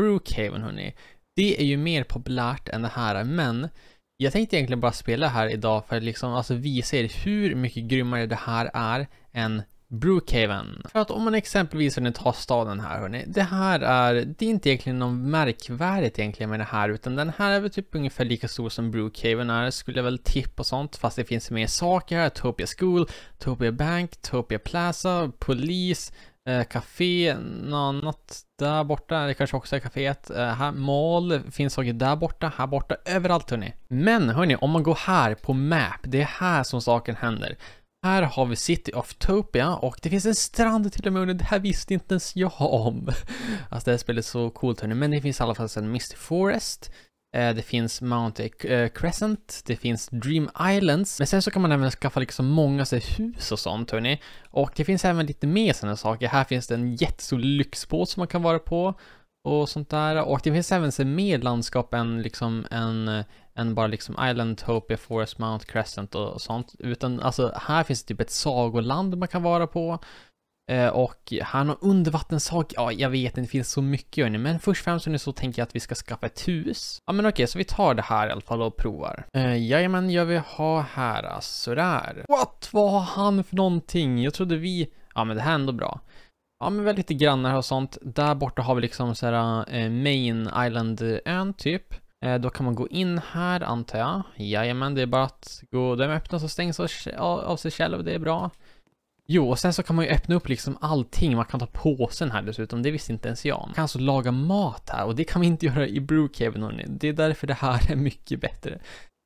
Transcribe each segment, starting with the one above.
Brookhaven hörni. Det är ju mer populärt än det här, men jag tänkte egentligen bara spela här idag för att liksom alltså visa er hur mycket grymmare det här är än Brookhaven. För att om man exempelvis nu tar staden här hörni. Det här är, det är inte egentligen något märkvärdigt egentligen med det här utan den här är väl typ ungefär lika stor som Brookhaven är skulle jag väl tippa och sånt. Fast det finns mer saker här, Topia School, Topia Bank, Topia Plaza, Polis, Eh, café, något där borta, det kanske också är kaféet. Eh, här, mall finns saker där borta, här borta, överallt hörni. Men hörni, om man går här på map, det är här som saken händer. Här har vi City of Topia och det finns en strand till och med det här visste inte ens jag om. Alltså det här spelet är så coolt hörni, men det finns i alla fall en Misty Forest. Eh, det finns Mount e- eh, Crescent, det finns Dream Islands, men sen så kan man även skaffa liksom många så hus och sånt hörni. Och det finns även lite mer sådana saker, här finns det en jättestor lyxbåt som man kan vara på och sånt där. Och det finns även så mer landskap än liksom en än bara liksom Island, Topia, Forest, Mount Crescent och sånt. Utan alltså här finns det typ ett sagoland man kan vara på. Eh, och han har undervattenssak, ja jag vet inte, det finns så mycket gör men först och främst nu så tänker jag att vi ska skaffa ett hus. Ja men okej, så vi tar det här i alla fall och provar. Eh, jajamän, jag vill ha här, ah, sådär. What? Vad har han för någonting? Jag trodde vi... Ja men det här är ändå bra. Ja men väl lite grannar och sånt. Där borta har vi liksom såhär eh, main island-ön typ. Eh, då kan man gå in här antar jag. Jajamän, det är bara att gå... De öppnas och stängs av, av sig själv, det är bra. Jo, och sen så kan man ju öppna upp liksom allting. Man kan ta påsen här dessutom, det visste inte ens jag. Man kan alltså laga mat här och det kan vi inte göra i Brewcaven hörni. Det är därför det här är mycket bättre.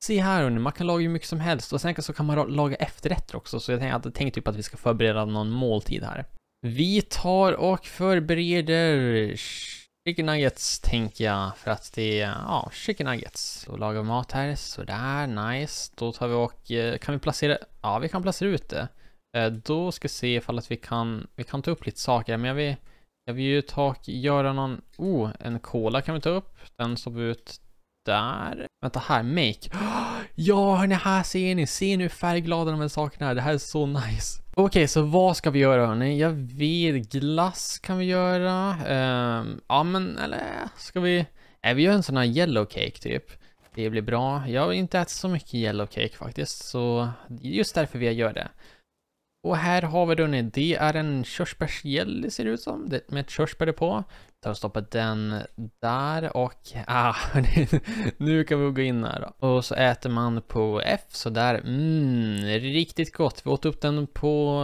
Se här hörni, man kan laga hur mycket som helst och sen så kan man laga efterrätter också. Så jag tänkte, jag typ att vi ska förbereda någon måltid här. Vi tar och förbereder chicken nuggets tänker jag för att det är, ja, chicken nuggets. Så lagar vi mat här, sådär, nice. Då tar vi och, eh, kan vi placera, ja vi kan placera ut det. Eh, då ska vi se ifall att vi kan, vi kan ta upp lite saker, men jag vill, jag vill ju ta, och göra någon, oh, en cola kan vi ta upp. Den står ut där. Vänta här, make. Ja, hörni, här ser ni. Ser ni hur färgglada de här sakerna är? Det här är så nice. Okej, okay, så vad ska vi göra hörni? Jag vet, glass kan vi göra. Um, ja, men eller ska vi? Nej, eh, vi gör en sån här yellow cake typ. Det blir bra. Jag har inte ätit så mycket yellow cake faktiskt, så just därför vi gör det. Och här har vi då nu, det är en körsbärsjelly ser det ut som, det, med ett körsbär på. Tar och stoppar den där och ah, nu kan vi gå in här då. Och så äter man på F sådär, mm, riktigt gott. Vi åt upp den på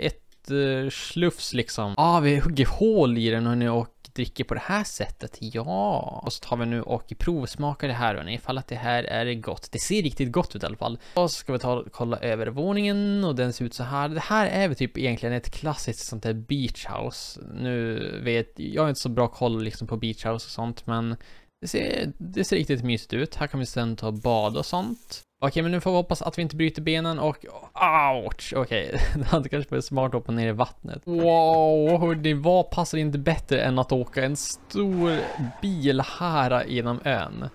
ett Eh, slufs liksom. Ah, vi hugger hål i den hörni och dricker på det här sättet. Ja! Och så tar vi nu och provsmakar det här hörni, ifall att det här är gott. Det ser riktigt gott ut i alla fall. Och så ska vi ta kolla övervåningen och den ser ut så här. Det här är väl typ egentligen ett klassiskt sånt där beach house. Nu vet jag, har inte så bra koll liksom på beach house och sånt, men det ser, det ser riktigt mysigt ut. Här kan vi sen ta bad och sånt. Okej, men nu får vi hoppas att vi inte bryter benen och... Ouch! Okej, det hade kanske varit smart att hoppa ner i vattnet. Wow, hörni, vad passar inte bättre än att åka en stor bilhära genom ön?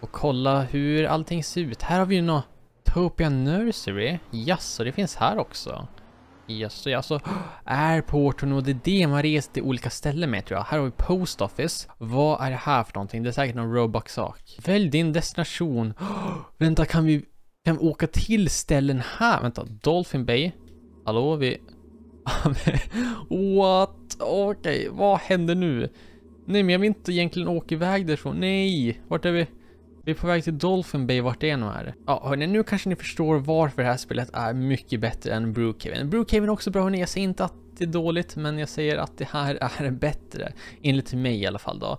Och kolla hur allting ser ut. Här har vi ju något Topia Nursery. Jaså, yes, det finns här också. ESG. Alltså airporten och det är det man reser till olika ställen med tror jag. Här har vi Post Office. Vad är det här för någonting? Det är säkert någon Robux-sak. Välj din destination. Oh, vänta, kan vi, kan vi åka till ställen här? Vänta, Dolphin Bay. Hallå, vi... What? Okej, okay, vad händer nu? Nej, men jag vill inte egentligen åka iväg därifrån. Nej, vart är vi? Vi är på väg till Dolphin Bay vart det nu är. Ja, hörni, nu kanske ni förstår varför det här spelet är mycket bättre än Brookhaven. Brookhaven är också bra, hörni. Jag säger inte att det är dåligt, men jag säger att det här är bättre. Enligt mig i alla fall då. Eh,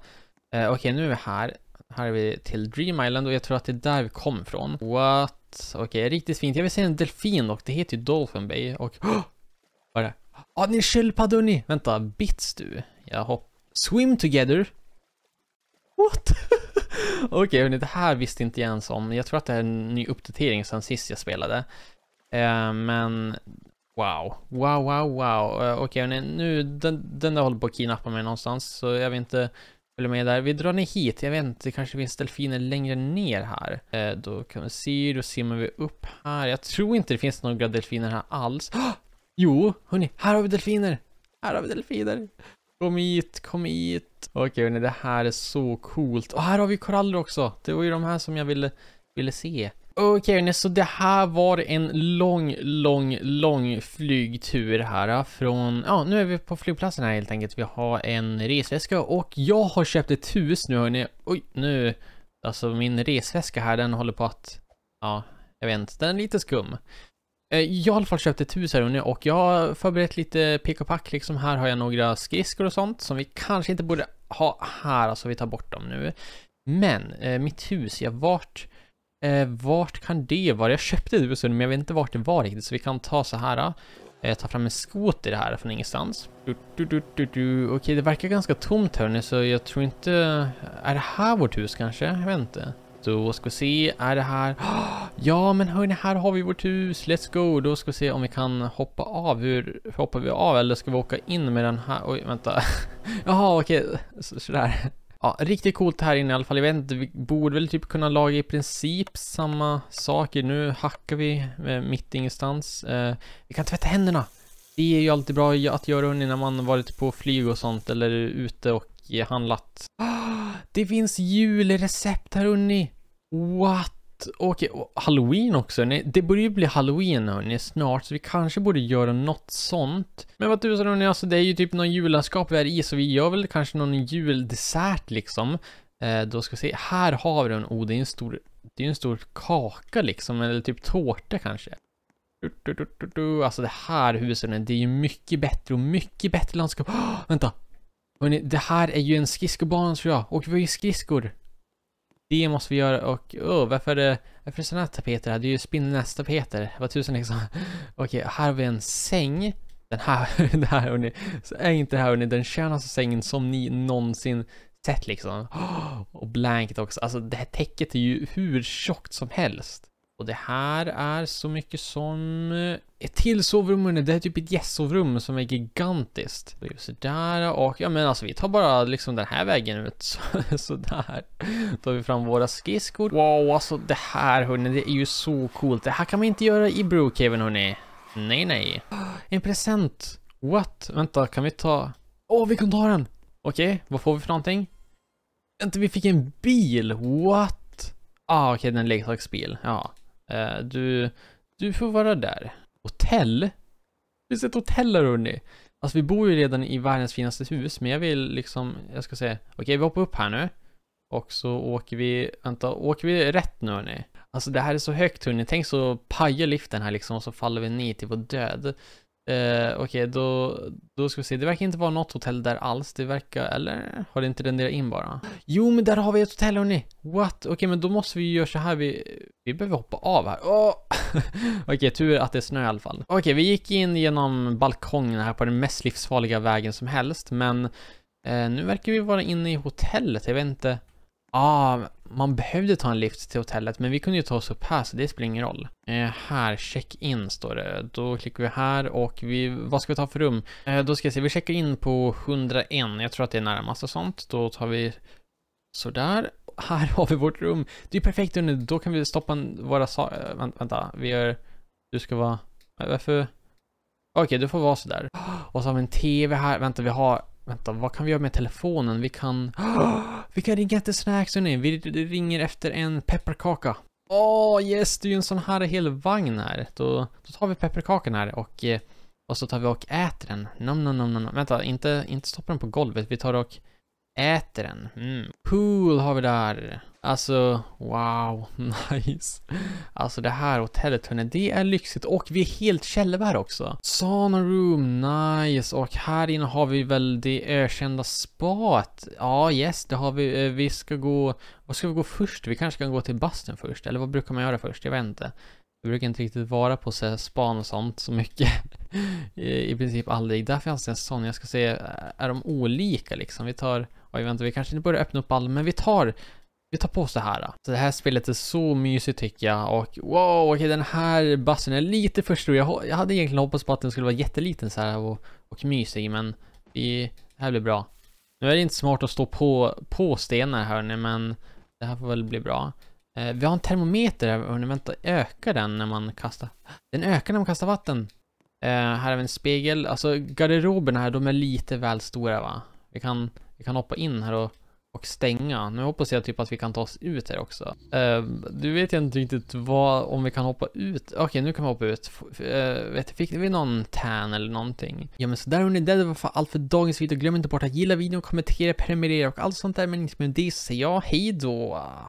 Okej, okay, nu är vi här. Här är vi till Dream Island och jag tror att det är där vi kom ifrån. What? Okej, okay, riktigt fint. Jag vill säga en delfin och det heter ju Dolphin Bay och... Oh! Vad är det? Ja, ah, ni är sköldpaddor ni! Vänta, bits du? Jag hopp... Swim together Okej, okay, det här visste inte jag ens om. Jag tror att det är en ny uppdatering sen sist jag spelade. Eh, men wow, wow, wow, wow. Eh, okej, okay, nu, den, den där håller på att kidnappa mig någonstans, så jag vill inte följa med där. Vi drar ner hit, jag vet inte, det kanske finns delfiner längre ner här. Eh, då kan vi se, då simmar vi upp här. Jag tror inte det finns några delfiner här alls. Jo, hörni, här har vi delfiner! Här har vi delfiner! Kom hit, kom hit. Okej, okay, det här är så coolt. Och här har vi koraller också. Det var ju de här som jag ville, ville se. Okej, okay, så det här var en lång, lång, lång flygtur här ah, från, ja nu är vi på flygplatsen här helt enkelt. Vi har en resväska och jag har köpt ett hus nu hörni. Oj, nu, alltså min resväska här den håller på att, ja, jag vet inte, den är lite skum. Eh, jag har i alla fall köpt ett hus här under och jag har förberett lite pick och pack liksom. Här har jag några skridskor och sånt som vi kanske inte borde ha här, alltså vi tar bort dem nu. Men eh, mitt hus, ja vart... Eh, vart kan det vara? Jag köpte huset men jag vet inte vart det var riktigt så vi kan ta så här. Eh, ta fram en skoter här från ingenstans. Du, du, du, Okej, det verkar ganska tomt här nu så jag tror inte... Är det här vårt hus kanske? Jag vet inte. Då ska vi se, är det här... Oh, Ja, men hörni, här har vi vårt hus. Let's go. Då ska vi se om vi kan hoppa av. Hur hoppar vi av? Eller ska vi åka in med den här? Oj, vänta. Jaha, okej. Så, sådär. Ja, riktigt coolt här inne i alla fall. Jag vet inte, vi borde väl typ kunna laga i princip samma saker. Nu hackar vi eh, mitt ingenstans. Eh, vi kan tvätta händerna. Det är ju alltid bra att göra hörni när man varit på flyg och sånt eller ute och handlat. det finns julrecept här, hörni! What? Okej, och halloween också. Nej, det börjar ju bli halloween hörni snart, så vi kanske borde göra något sånt. Men vad tusan hörni, alltså det är ju typ någon julaskap vi är i, så vi gör väl kanske någon juldessert liksom. Eh, då ska vi se, här har vi den. Oh, det är en stor, det är en stor kaka liksom, eller typ tårta kanske. Du, du, du, alltså det här huset, det är ju mycket bättre och mycket bättre landskap. Oh, vänta! Hörni, det här är ju en skridskobana tror jag, och vi har ju skridskor. Det måste vi göra och oh, varför är det, varför är det sådana här tapeter här? Det är ju spindelnätstapeter. Vad tusen liksom. Okej, okay, här har vi en säng. Den här, den här hörni. Så är inte det här hörni den skönaste alltså sängen som ni någonsin sett liksom. Oh, och blanket också. Alltså det här täcket är ju hur tjockt som helst. Och det här är så mycket som ett till sovrum Det här är typ ett gästsovrum yes som är gigantiskt. Sådär och ja men alltså vi tar bara liksom den här vägen ut. sådär. Då tar vi fram våra skridskor. Wow alltså det här hörni, det är ju så coolt. Det här kan man inte göra i Brookhaven hörni. Nej nej. En present! What? Vänta, kan vi ta... Åh, oh, vi kan ta den! Okej, okay, vad får vi för någonting? Vänta, vi fick en bil! What? Ah, okej, okay, det är en leksaksbil. Ja. Eh, du, du får vara där. Hotell? Det Finns ett hotell här hörni? Alltså vi bor ju redan i världens finaste hus, men jag vill liksom, jag ska säga, okej okay, vi hoppar upp här nu. Och så åker vi, vänta, åker vi rätt nu hörni? Alltså det här är så högt hörni, tänk så pajar liften här liksom och så faller vi ner till vår död. Eh, okej, okay, då, då ska vi se. Det verkar inte vara något hotell där alls. Det verkar, eller? Har det inte renderat in bara? Jo, men där har vi ett hotell hörni! What? Okej, okay, men då måste vi ju göra så här. Vi, vi behöver hoppa av här. Oh! Okej, okay, tur att det är snö i alla fall. Okej, vi gick in genom balkongen här på den mest livsfarliga vägen som helst, men eh, nu verkar vi vara inne i hotellet. Jag vet inte ah, man behövde ta en lift till hotellet, men vi kunde ju ta oss upp här, så det spelar ingen roll. Eh, här, check-in står det. Då klickar vi här och vi, vad ska vi ta för rum? Eh, då ska jag se, vi checkar in på 101, jag tror att det är närmast och sånt. Då tar vi sådär. Här har vi vårt rum. Det är perfekt, då kan vi stoppa våra saker. Äh, vänta, vi gör... Du ska vara... Eh, varför? Okej, okay, du får vara sådär. Och så har vi en TV här. Vänta, vi har... Vänta, vad kan vi göra med telefonen? Vi kan... vi kan ringa efter snacks, här Vi ringer efter en pepparkaka. Åh, oh, yes, det är ju en sån här hel vagn här. Då, då tar vi pepparkakan här och, eh, och så tar vi och äter den. Nom, nom, nom, nom. Vänta, inte, inte stoppa den på golvet. Vi tar och äter den. Mm. Pool har vi där. Alltså, wow, nice. Alltså det här hotellet hörni, det är lyxigt och vi är helt själva här också. Sauna room, nice. Och här inne har vi väl det ökända spat. Ja, yes, det har vi. Eh, vi ska gå, vad ska vi gå först? Vi kanske kan gå till bastun först, eller vad brukar man göra först? Jag vet inte. Jag brukar inte riktigt vara på så span och sånt så mycket. I princip aldrig. Där finns det en sån. Jag ska se, är de olika liksom? Vi tar, oj vänta, vi kanske inte börjar öppna upp all, men vi tar vi tar på oss det här. Så det här spelet är så mysigt tycker jag och wow, okej okay, den här bassen är lite för stor. Jag, jag hade egentligen hoppats på att den skulle vara jätteliten så här och, och mysig men vi, det här blir bra. Nu är det inte smart att stå på, på stenar hörni men det här får väl bli bra. Eh, vi har en termometer här hörni, vänta, ökar den när man kastar? Den ökar när man kastar vatten. Eh, här har vi en spegel, alltså garderoberna här de är lite väl stora va? Vi kan, vi kan hoppa in här och och stänga. Nu hoppas jag typ att vi kan ta oss ut här också. Uh, du vet jag inte riktigt vad, om vi kan hoppa ut. Okej, okay, nu kan vi hoppa ut. Uh, vet, fick vi någon tan eller någonting? Ja men sådär hörni, det var för allt för dagens video. Glöm inte bort att gilla videon, kommentera, prenumerera och allt sånt där. Men inte med det så säger jag hej då.